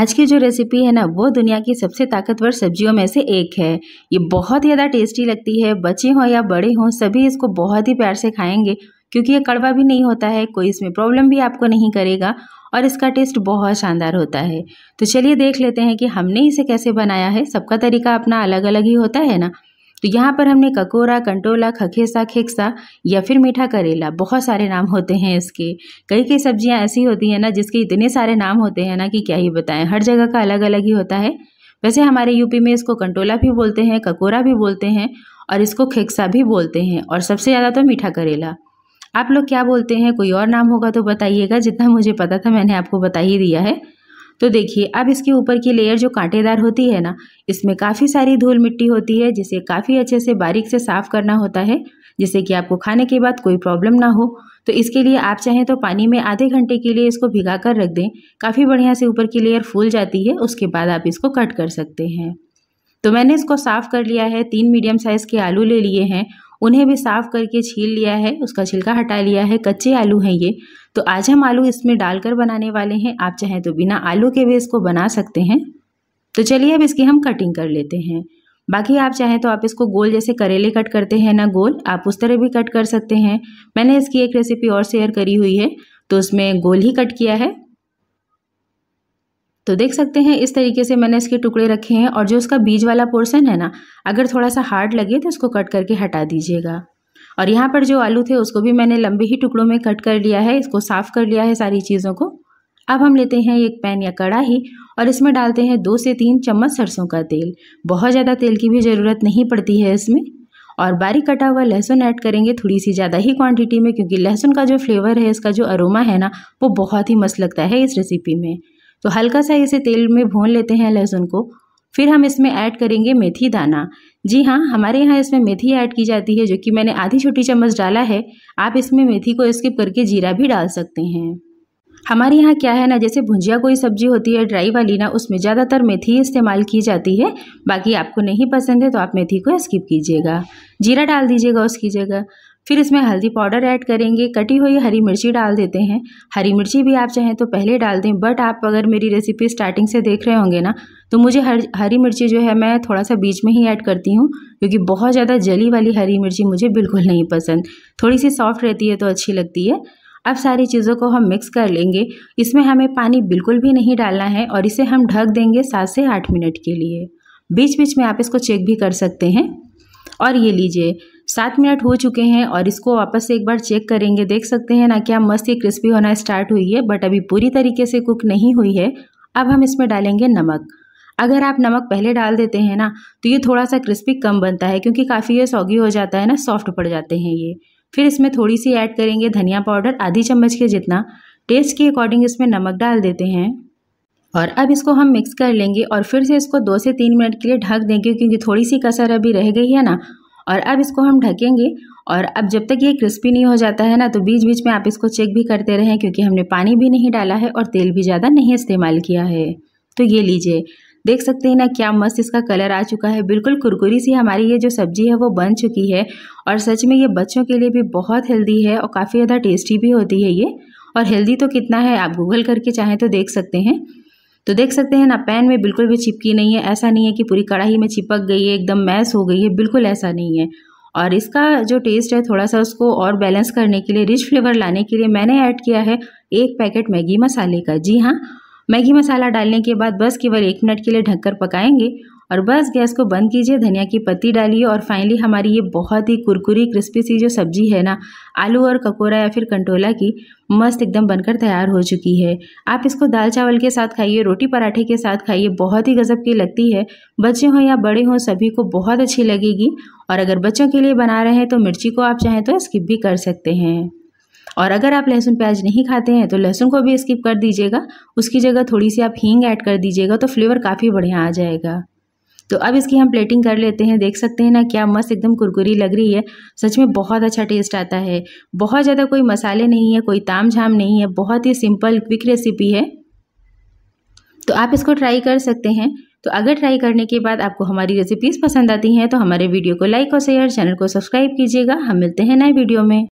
आज की जो रेसिपी है ना वो दुनिया की सबसे ताकतवर सब्जियों में से एक है ये बहुत ही ज़्यादा टेस्टी लगती है बच्चे हों या बड़े हों सभी इसको बहुत ही प्यार से खाएंगे क्योंकि ये कड़वा भी नहीं होता है कोई इसमें प्रॉब्लम भी आपको नहीं करेगा और इसका टेस्ट बहुत शानदार होता है तो चलिए देख लेते हैं कि हमने इसे कैसे बनाया है सबका तरीका अपना अलग अलग ही होता है ना तो यहाँ पर हमने ककोरा कंटोला खखेसा खेक्सा या फिर मीठा करेला बहुत सारे नाम होते हैं इसके कई कई सब्जियाँ ऐसी होती हैं ना जिसके इतने सारे नाम होते हैं ना कि क्या ही बताएं हर जगह का अलग अलग ही होता है वैसे हमारे यूपी में इसको कंटोला भी बोलते हैं ककोरा भी बोलते हैं और इसको खेक्सा भी बोलते हैं और सबसे ज़्यादा तो मीठा करेला आप लोग क्या बोलते हैं कोई और नाम होगा तो बताइएगा जितना मुझे पता था मैंने आपको बता ही दिया है तो देखिए अब इसके ऊपर की लेयर जो कांटेदार होती है ना इसमें काफ़ी सारी धूल मिट्टी होती है जिसे काफ़ी अच्छे से बारीक से साफ़ करना होता है जिससे कि आपको खाने के बाद कोई प्रॉब्लम ना हो तो इसके लिए आप चाहें तो पानी में आधे घंटे के लिए इसको भिगा कर रख दें काफ़ी बढ़िया से ऊपर की लेयर फूल जाती है उसके बाद आप इसको कट कर सकते हैं तो मैंने इसको साफ़ कर लिया है तीन मीडियम साइज़ के आलू ले लिए हैं उन्हें भी साफ़ करके छील लिया है उसका छिलका हटा लिया है कच्चे आलू हैं ये तो आज हम आलू इसमें डालकर बनाने वाले हैं आप चाहें तो बिना आलू के भी इसको बना सकते हैं तो चलिए अब इसकी हम कटिंग कर लेते हैं बाकी आप चाहें तो आप इसको गोल जैसे करेले कट करते हैं ना गोल आप उस तरह भी कट कर सकते हैं मैंने इसकी एक रेसिपी और शेयर करी हुई है तो उसमें गोल ही कट किया है तो देख सकते हैं इस तरीके से मैंने इसके टुकड़े रखे हैं और जो उसका बीज वाला पोर्सन है ना अगर थोड़ा सा हार्ड लगे तो इसको कट करके हटा दीजिएगा और यहाँ पर जो आलू थे उसको भी मैंने लंबे ही टुकड़ों में कट कर लिया है इसको साफ़ कर लिया है सारी चीज़ों को अब हम लेते हैं एक पैन या कड़ाही और इसमें डालते हैं दो से तीन चम्मच सरसों का तेल बहुत ज़्यादा तेल की भी ज़रूरत नहीं पड़ती है इसमें और बारीक कटा हुआ लहसुन ऐड करेंगे थोड़ी सी ज़्यादा ही क्वांटिटी में क्योंकि लहसुन का जो फ्लेवर है इसका जो अरोमा है ना वो बहुत ही मस्त लगता है इस रेसिपी में तो हल्का सा इसे तेल में भून लेते हैं लहसुन को फिर हम इसमें ऐड करेंगे मेथी दाना जी हाँ हमारे यहाँ इसमें मेथी ऐड की जाती है जो कि मैंने आधी छोटी चम्मच डाला है आप इसमें मेथी को स्किप करके जीरा भी डाल सकते हैं हमारे यहाँ क्या है ना जैसे भुंजिया कोई सब्जी होती है ड्राई वाली ना उसमें ज़्यादातर मेथी इस्तेमाल की जाती है बाकी आपको नहीं पसंद है तो आप मेथी को स्किप कीजिएगा जीरा डाल दीजिएगा उसकी जगह फिर इसमें हल्दी पाउडर ऐड करेंगे कटी हुई हरी मिर्ची डाल देते हैं हरी मिर्ची भी आप चाहें तो पहले डाल दें बट आप अगर मेरी रेसिपी स्टार्टिंग से देख रहे होंगे ना तो मुझे हर हरी मिर्ची जो है मैं थोड़ा सा बीच में ही ऐड करती हूँ क्योंकि बहुत ज़्यादा जली वाली हरी मिर्ची मुझे बिल्कुल नहीं पसंद थोड़ी सी सॉफ्ट रहती है तो अच्छी लगती है अब सारी चीज़ों को हम मिक्स कर लेंगे इसमें हमें पानी बिल्कुल भी नहीं डालना है और इसे हम ढक देंगे सात से आठ मिनट के लिए बीच बीच में आप इसको चेक भी कर सकते हैं और ये लीजिए सात मिनट हो चुके हैं और इसको वापस से एक बार चेक करेंगे देख सकते हैं ना क्या मस्त ये क्रिस्पी होना स्टार्ट हुई है बट अभी पूरी तरीके से कुक नहीं हुई है अब हम इसमें डालेंगे नमक अगर आप नमक पहले डाल देते हैं ना तो ये थोड़ा सा क्रिस्पी कम बनता है क्योंकि काफ़ी ये सॉगी हो जाता है ना सॉफ्ट पड़ जाते हैं ये फिर इसमें थोड़ी सी ऐड करेंगे धनिया पाउडर आधी चम्मच के जितना टेस्ट के अकॉर्डिंग इसमें नमक डाल देते हैं और अब इसको हम मिक्स कर लेंगे और फिर से इसको दो से तीन मिनट के लिए ढक देंगे क्योंकि थोड़ी सी कसर अभी रह गई है ना और अब इसको हम ढकेंगे और अब जब तक ये क्रिस्पी नहीं हो जाता है ना तो बीच बीच में आप इसको चेक भी करते रहें क्योंकि हमने पानी भी नहीं डाला है और तेल भी ज़्यादा नहीं इस्तेमाल किया है तो ये लीजिए देख सकते हैं ना क्या मस्त इसका कलर आ चुका है बिल्कुल कुरकुरी सी हमारी ये जो सब्जी है वो बन चुकी है और सच में ये बच्चों के लिए भी बहुत हेल्दी है और काफ़ी ज़्यादा टेस्टी भी होती है ये और हेल्दी तो कितना है आप गूगल करके चाहें तो देख सकते हैं तो देख सकते हैं ना पैन में बिल्कुल भी चिपकी नहीं है ऐसा नहीं है कि पूरी कढ़ाई में चिपक गई है एकदम मैस हो गई है बिल्कुल ऐसा नहीं है और इसका जो टेस्ट है थोड़ा सा उसको और बैलेंस करने के लिए रिच फ्लेवर लाने के लिए मैंने ऐड किया है एक पैकेट मैगी मसाले का जी हाँ मैगी मसाला डालने के बाद बस केवल एक मिनट के लिए ढककर पकाएंगे और बस गैस को बंद कीजिए धनिया की पत्ती डालिए और फाइनली हमारी ये बहुत ही कुरकुरी क्रिस्पी सी जो सब्जी है ना आलू और ककोरा या फिर कंटोला की मस्त एकदम बनकर तैयार हो चुकी है आप इसको दाल चावल के साथ खाइए रोटी पराठे के साथ खाइए बहुत ही गज़ब की लगती है बच्चे हों या बड़े हों सभी को बहुत अच्छी लगेगी और अगर बच्चों के लिए बना रहे हैं तो मिर्ची को आप चाहें तो स्किप भी कर सकते हैं और अगर आप लहसुन प्याज नहीं खाते हैं तो लहसुन को भी स्किप कर दीजिएगा उसकी जगह थोड़ी सी आप हींग ऐड कर दीजिएगा तो फ्लेवर काफ़ी बढ़िया आ जाएगा तो अब इसकी हम प्लेटिंग कर लेते हैं देख सकते हैं ना क्या मस्त एकदम कुरकुरी लग रही है सच में बहुत अच्छा टेस्ट आता है बहुत ज़्यादा कोई मसाले नहीं है कोई ताम झाम नहीं है बहुत ही सिंपल क्विक रेसिपी है तो आप इसको ट्राई कर सकते हैं तो अगर ट्राई करने के बाद आपको हमारी रेसिपीज़ पसंद आती हैं तो हमारे वीडियो को लाइक और शेयर चैनल को सब्सक्राइब कीजिएगा हम मिलते हैं नए वीडियो में